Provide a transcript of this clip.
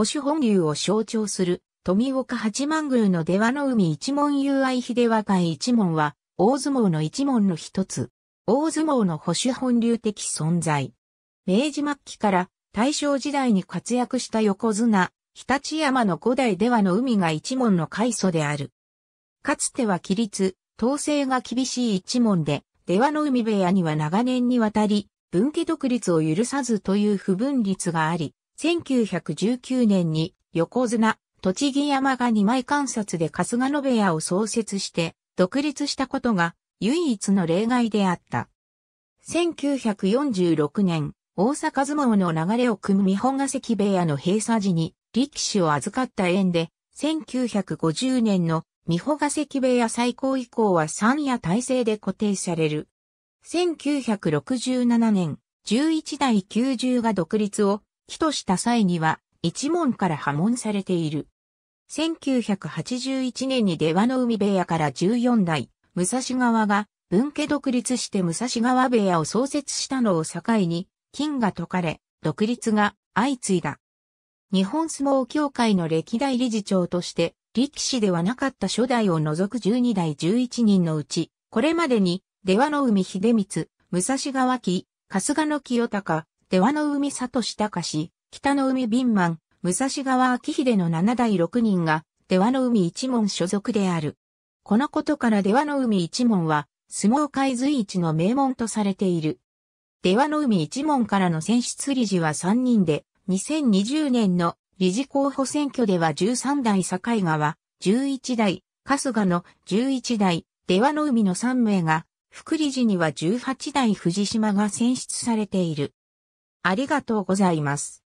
保守本流を象徴する、富岡八幡宮の出羽の海一門友愛秀和会一門は、大相撲の一門の一つ。大相撲の保守本流的存在。明治末期から大正時代に活躍した横綱、日立山の五代出羽の海が一門の開祖である。かつては規律、統制が厳しい一門で、出羽の海部屋には長年にわたり、分家独立を許さずという不分立があり、1919年に横綱、栃木山が二枚観察で春日野部屋を創設して独立したことが唯一の例外であった。1946年、大阪相撲の流れを組む日本ヶ関部屋の閉鎖時に力士を預かった縁で、1950年の三保ヶ関部屋最高以降は三夜体制で固定される。1967年、11代90が独立を帰とした際には一門から破門されている。1981年に出羽の海部屋から14代、武蔵川が分家独立して武蔵川部屋を創設したのを境に、金が解かれ、独立が相次いだ。日本相撲協会の歴代理事長として、力士ではなかった初代を除く12代11人のうち、これまでに、出羽の海秀光、武蔵川木、春日野清高、出羽の海里志氏、北の海敏満、武蔵川明秀の7代6人が、出羽の海一門所属である。このことから出羽の海一門は、相撲界随一の名門とされている。出羽の海一門からの選出理事は3人で、2020年の理事候補選挙では13代境川、11代、春日の11代、出羽の海の3名が、副理事には18代藤島が選出されている。ありがとうございます。